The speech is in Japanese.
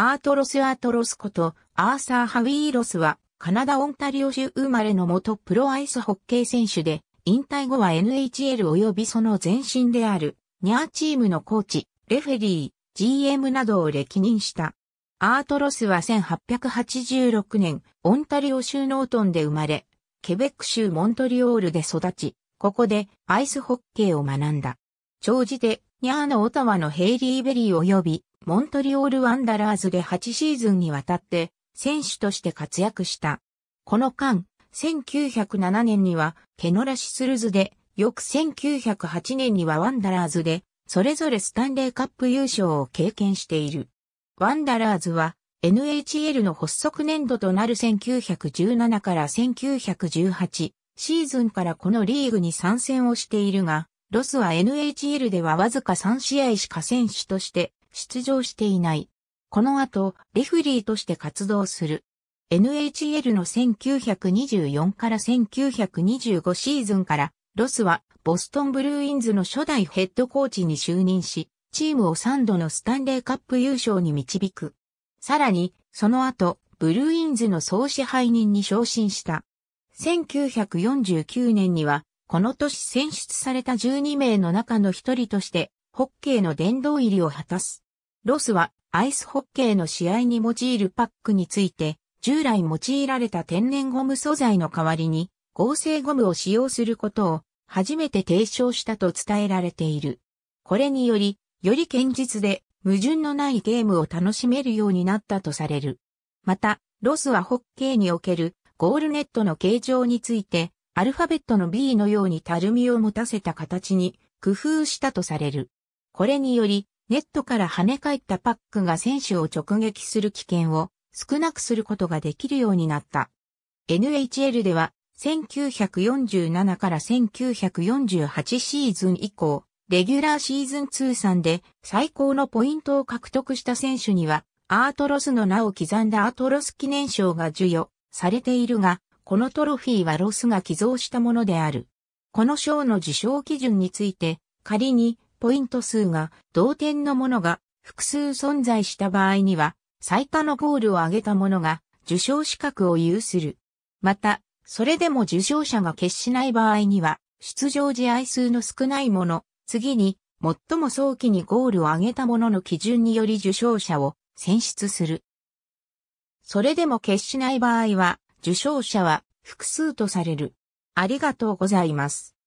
アートロス・アートロスことアーサー・ハウィーロスはカナダ・オンタリオ州生まれの元プロアイスホッケー選手で引退後は NHL 及びその前身であるニャーチームのコーチ、レフェリー、GM などを歴任した。アートロスは1886年オンタリオ州ノートンで生まれ、ケベック州モントリオールで育ち、ここでアイスホッケーを学んだ。長じで、ニャーのオタワのヘイリー・ベリー及びモントリオールワンダラーズで8シーズンにわたって選手として活躍した。この間、1907年にはケノラシスルズで、翌1908年にはワンダラーズで、それぞれスタンレーカップ優勝を経験している。ワンダラーズは NHL の発足年度となる1917から1918シーズンからこのリーグに参戦をしているが、ロスは NHL ではわずか3試合しか選手として出場していない。この後、レフリーとして活動する。NHL の1924から1925シーズンから、ロスはボストンブルーインズの初代ヘッドコーチに就任し、チームを3度のスタンレーカップ優勝に導く。さらに、その後、ブルーインズの総支配人に昇進した。1949年には、この年選出された12名の中の一人として、ホッケーの殿堂入りを果たす。ロスはアイスホッケーの試合に用いるパックについて、従来用いられた天然ゴム素材の代わりに合成ゴムを使用することを初めて提唱したと伝えられている。これにより、より堅実で矛盾のないゲームを楽しめるようになったとされる。また、ロスはホッケーにおけるゴールネットの形状について、アルファベットの B のようにたるみを持たせた形に工夫したとされる。これにより、ネットから跳ね返ったパックが選手を直撃する危険を少なくすることができるようになった。NHL では1947から1948シーズン以降、レギュラーシーズン通算で最高のポイントを獲得した選手には、アートロスの名を刻んだアートロス記念賞が授与されているが、このトロフィーはロスが寄贈したものである。この賞の受賞基準について、仮にポイント数が同点のものが複数存在した場合には、最多のゴールを挙げたものが受賞資格を有する。また、それでも受賞者が決しない場合には、出場試合数の少ないもの、次に、最も早期にゴールを挙げたものの基準により受賞者を選出する。それでも決しない場合は、受賞者は複数とされる。ありがとうございます。